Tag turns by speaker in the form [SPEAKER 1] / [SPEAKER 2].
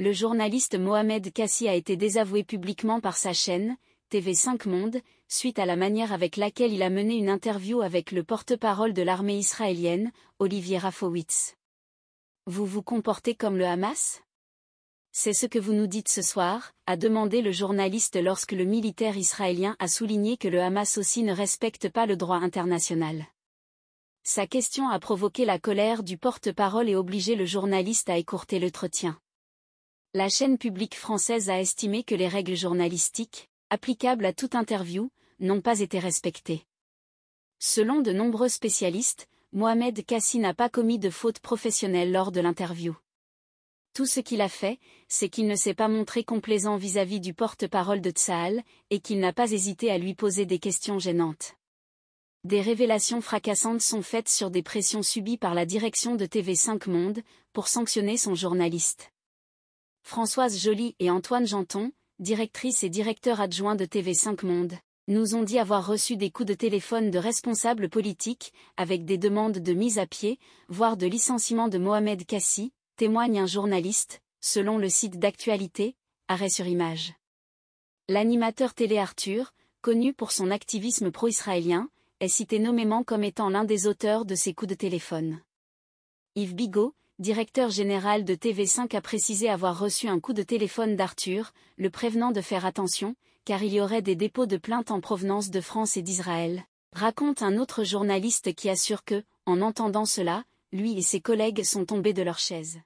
[SPEAKER 1] Le journaliste Mohamed Kassi a été désavoué publiquement par sa chaîne, TV5 Monde, suite à la manière avec laquelle il a mené une interview avec le porte-parole de l'armée israélienne, Olivier Rafowitz. Vous vous comportez comme le Hamas C'est ce que vous nous dites ce soir, a demandé le journaliste lorsque le militaire israélien a souligné que le Hamas aussi ne respecte pas le droit international. Sa question a provoqué la colère du porte-parole et obligé le journaliste à écourter l'entretien la chaîne publique française a estimé que les règles journalistiques, applicables à toute interview, n'ont pas été respectées. Selon de nombreux spécialistes, Mohamed Kassi n'a pas commis de faute professionnelle lors de l'interview. Tout ce qu'il a fait, c'est qu'il ne s'est pas montré complaisant vis-à-vis du porte-parole de Tsaal, et qu'il n'a pas hésité à lui poser des questions gênantes. Des révélations fracassantes sont faites sur des pressions subies par la direction de TV5 Monde, pour sanctionner son journaliste. Françoise Joly et Antoine Janton, directrice et directeur adjoint de TV5 Monde, nous ont dit avoir reçu des coups de téléphone de responsables politiques, avec des demandes de mise à pied, voire de licenciement de Mohamed Kassi, témoigne un journaliste, selon le site d'actualité, Arrêt sur image. L'animateur télé Arthur, connu pour son activisme pro-israélien, est cité nommément comme étant l'un des auteurs de ces coups de téléphone. Yves Bigot, directeur général de TV5 a précisé avoir reçu un coup de téléphone d'Arthur, le prévenant de faire attention, car il y aurait des dépôts de plaintes en provenance de France et d'Israël. Raconte un autre journaliste qui assure que, en entendant cela, lui et ses collègues sont tombés de leur chaise.